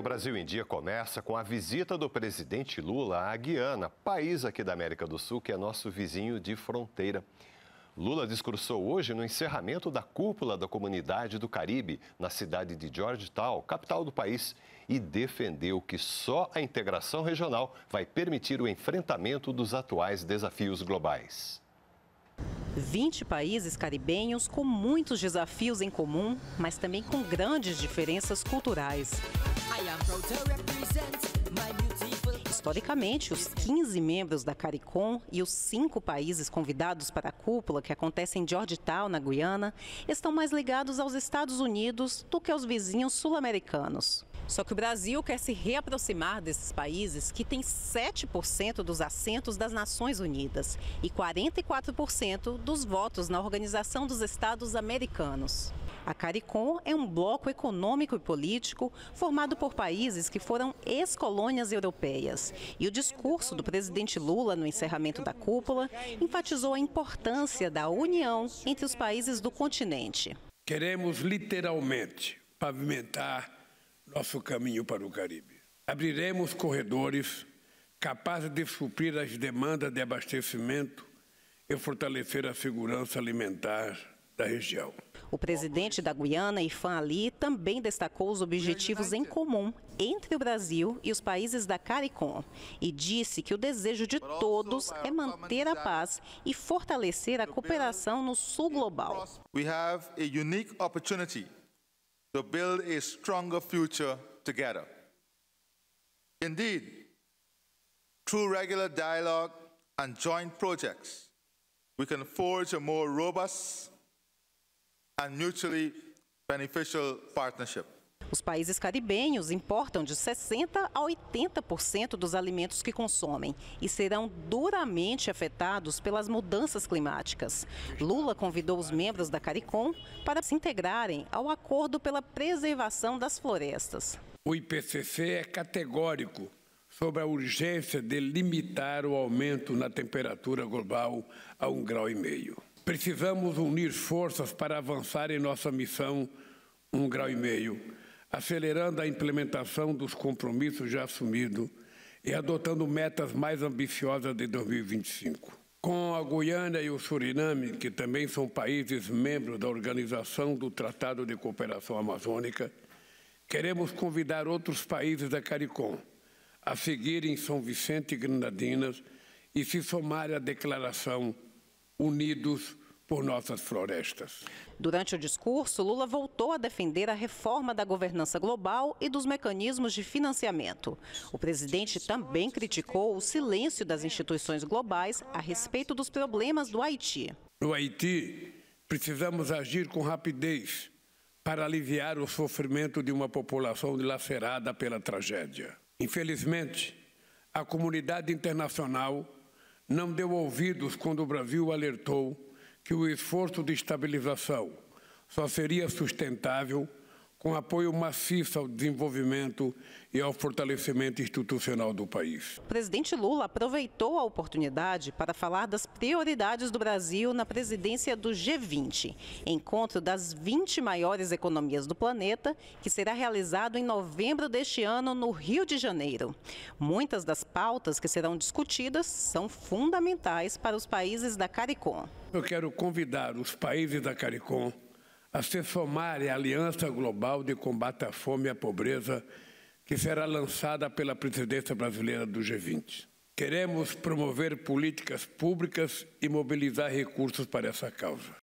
o Brasil em Dia começa com a visita do presidente Lula à Guiana, país aqui da América do Sul que é nosso vizinho de fronteira. Lula discursou hoje no encerramento da cúpula da Comunidade do Caribe, na cidade de Georgetown, capital do país, e defendeu que só a integração regional vai permitir o enfrentamento dos atuais desafios globais. 20 países caribenhos com muitos desafios em comum, mas também com grandes diferenças culturais. Historicamente, os 15 membros da CARICOM e os cinco países convidados para a cúpula, que acontece em Georgetown, na Guiana, estão mais ligados aos Estados Unidos do que aos vizinhos sul-americanos. Só que o Brasil quer se reaproximar desses países que têm 7% dos assentos das Nações Unidas e 44% dos votos na Organização dos Estados Americanos. A CARICOM é um bloco econômico e político formado por países que foram ex-colônias europeias. E o discurso do presidente Lula no encerramento da cúpula enfatizou a importância da união entre os países do continente. Queremos literalmente pavimentar nosso caminho para o Caribe. Abriremos corredores capazes de suprir as demandas de abastecimento e fortalecer a segurança alimentar da região. O presidente da Guiana, Ifan Ali, também destacou os objetivos em comum entre o Brasil e os países da CARICOM e disse que o desejo de todos é manter a paz e fortalecer a cooperação no sul global. We have a unique opportunity to build a stronger future together. Indeed, through regular dialogue and joint projects, we can forge a more robust a mutually beneficial partnership. Os países caribenhos importam de 60% a 80% dos alimentos que consomem e serão duramente afetados pelas mudanças climáticas. Lula convidou os membros da CARICOM para se integrarem ao Acordo pela Preservação das Florestas. O IPCC é categórico sobre a urgência de limitar o aumento na temperatura global a um grau e meio. Precisamos unir forças para avançar em nossa missão um grau e meio, acelerando a implementação dos compromissos já assumidos e adotando metas mais ambiciosas de 2025. Com a Guiana e o Suriname, que também são países membros da Organização do Tratado de Cooperação Amazônica, queremos convidar outros países da CARICOM a seguirem São Vicente e Granadinas e se somar à declaração unidos por nossas florestas. Durante o discurso, Lula voltou a defender a reforma da governança global e dos mecanismos de financiamento. O presidente também criticou o silêncio das instituições globais a respeito dos problemas do Haiti. No Haiti, precisamos agir com rapidez para aliviar o sofrimento de uma população dilacerada pela tragédia. Infelizmente, a comunidade internacional não deu ouvidos quando o Brasil alertou que o esforço de estabilização só seria sustentável com apoio maciço ao desenvolvimento e ao fortalecimento institucional do país. O presidente Lula aproveitou a oportunidade para falar das prioridades do Brasil na presidência do G20, encontro das 20 maiores economias do planeta, que será realizado em novembro deste ano no Rio de Janeiro. Muitas das pautas que serão discutidas são fundamentais para os países da CARICOM. Eu quero convidar os países da CARICOM a se somarem à Aliança Global de Combate à Fome e à Pobreza, que será lançada pela presidência brasileira do G20. Queremos promover políticas públicas e mobilizar recursos para essa causa.